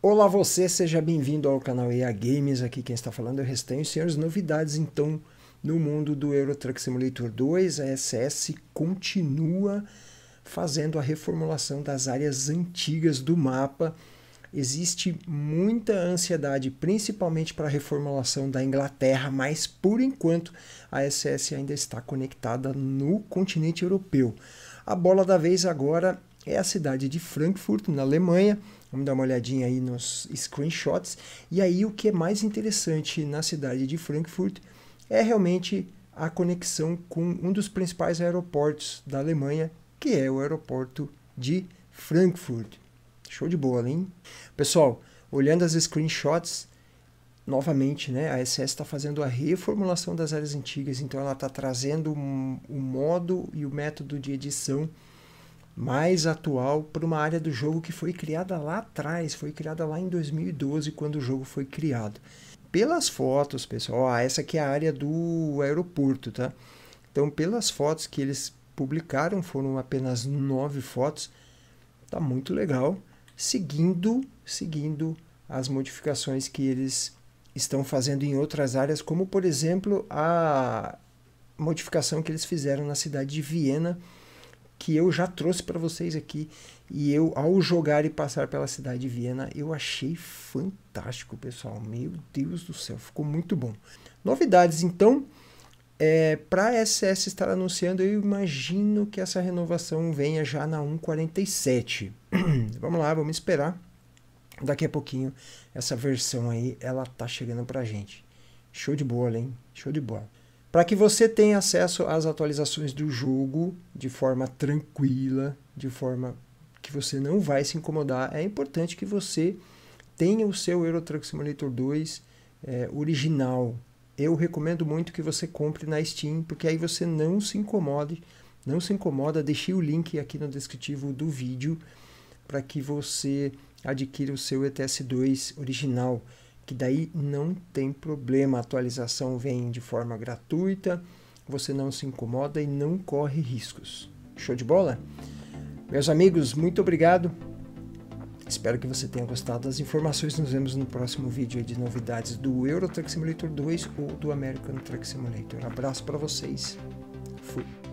Olá você, seja bem-vindo ao canal EA Games, aqui quem está falando é o Restanho. Senhores, novidades então no mundo do Euro Truck Simulator 2, a SS continua fazendo a reformulação das áreas antigas do mapa. Existe muita ansiedade, principalmente para a reformulação da Inglaterra, mas por enquanto a SS ainda está conectada no continente europeu. A bola da vez agora é a cidade de Frankfurt, na Alemanha. Vamos dar uma olhadinha aí nos screenshots. E aí o que é mais interessante na cidade de Frankfurt é realmente a conexão com um dos principais aeroportos da Alemanha, que é o aeroporto de Frankfurt. Show de bola, hein? Pessoal, olhando as screenshots, novamente, né, a SS está fazendo a reformulação das áreas antigas, então ela está trazendo o um, um modo e o um método de edição mais atual para uma área do jogo que foi criada lá atrás, foi criada lá em 2012 quando o jogo foi criado. Pelas fotos, pessoal, ó, essa aqui é a área do aeroporto, tá? Então, pelas fotos que eles publicaram, foram apenas nove fotos, tá muito legal, seguindo, seguindo as modificações que eles estão fazendo em outras áreas, como por exemplo a modificação que eles fizeram na cidade de Viena, que eu já trouxe para vocês aqui. E eu, ao jogar e passar pela cidade de Viena, eu achei fantástico, pessoal. Meu Deus do céu, ficou muito bom. Novidades, então, é, para a SS estar anunciando, eu imagino que essa renovação venha já na 1.47. vamos lá, vamos esperar. Daqui a pouquinho, essa versão aí, ela tá chegando para gente. Show de bola, hein? Show de bola para que você tenha acesso às atualizações do jogo de forma tranquila, de forma que você não vai se incomodar, é importante que você tenha o seu Euro Truck Simulator 2 é, original. Eu recomendo muito que você compre na Steam, porque aí você não se incomode, não se incomoda. Deixei o link aqui no descritivo do vídeo para que você adquira o seu ETS2 original que daí não tem problema, a atualização vem de forma gratuita, você não se incomoda e não corre riscos. Show de bola? Meus amigos, muito obrigado. Espero que você tenha gostado das informações. Nos vemos no próximo vídeo de novidades do Euro Truck Simulator 2 ou do American Truck Simulator. Abraço para vocês. Fui.